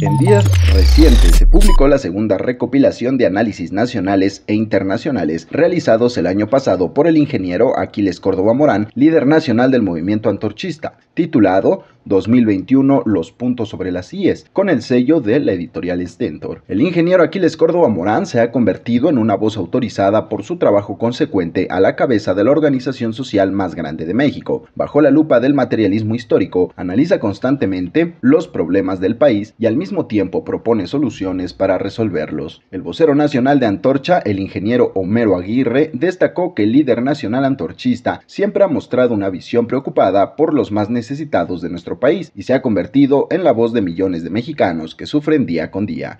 En días recientes se publicó la segunda recopilación de análisis nacionales e internacionales realizados el año pasado por el ingeniero Aquiles Córdoba Morán, líder nacional del movimiento antorchista, titulado 2021 Los puntos sobre las IES, con el sello de la editorial Stentor. El ingeniero Aquiles Córdoba Morán se ha convertido en una voz autorizada por su trabajo consecuente a la cabeza de la organización social más grande de México. Bajo la lupa del materialismo histórico, analiza constantemente los problemas del país y al mismo mismo tiempo propone soluciones para resolverlos. El vocero nacional de Antorcha, el ingeniero Homero Aguirre, destacó que el líder nacional antorchista siempre ha mostrado una visión preocupada por los más necesitados de nuestro país y se ha convertido en la voz de millones de mexicanos que sufren día con día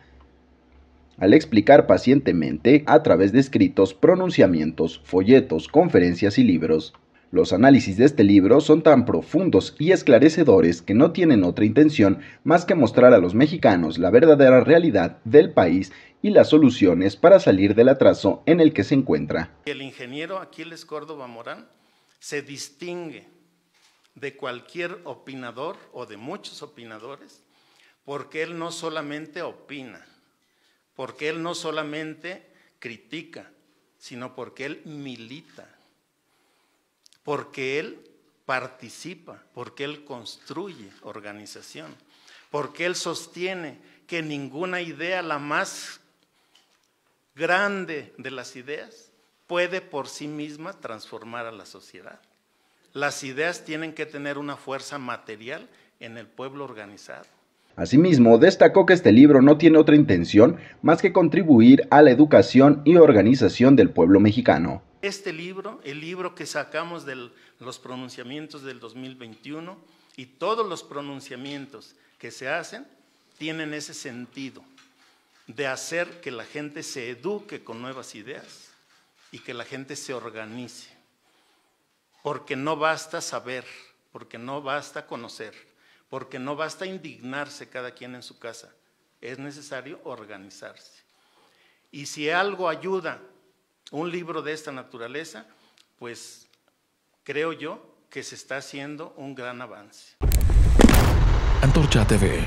al explicar pacientemente, a través de escritos, pronunciamientos, folletos, conferencias y libros, los análisis de este libro son tan profundos y esclarecedores que no tienen otra intención más que mostrar a los mexicanos la verdadera realidad del país y las soluciones para salir del atraso en el que se encuentra. El ingeniero Aquiles Córdoba Morán se distingue de cualquier opinador o de muchos opinadores porque él no solamente opina, porque él no solamente critica, sino porque él milita porque Él participa, porque Él construye organización, porque Él sostiene que ninguna idea, la más grande de las ideas, puede por sí misma transformar a la sociedad. Las ideas tienen que tener una fuerza material en el pueblo organizado. Asimismo, destacó que este libro no tiene otra intención más que contribuir a la educación y organización del pueblo mexicano este libro, el libro que sacamos de los pronunciamientos del 2021 y todos los pronunciamientos que se hacen, tienen ese sentido de hacer que la gente se eduque con nuevas ideas y que la gente se organice. Porque no basta saber, porque no basta conocer, porque no basta indignarse cada quien en su casa. Es necesario organizarse. Y si algo ayuda un libro de esta naturaleza, pues creo yo que se está haciendo un gran avance. Antorcha TV.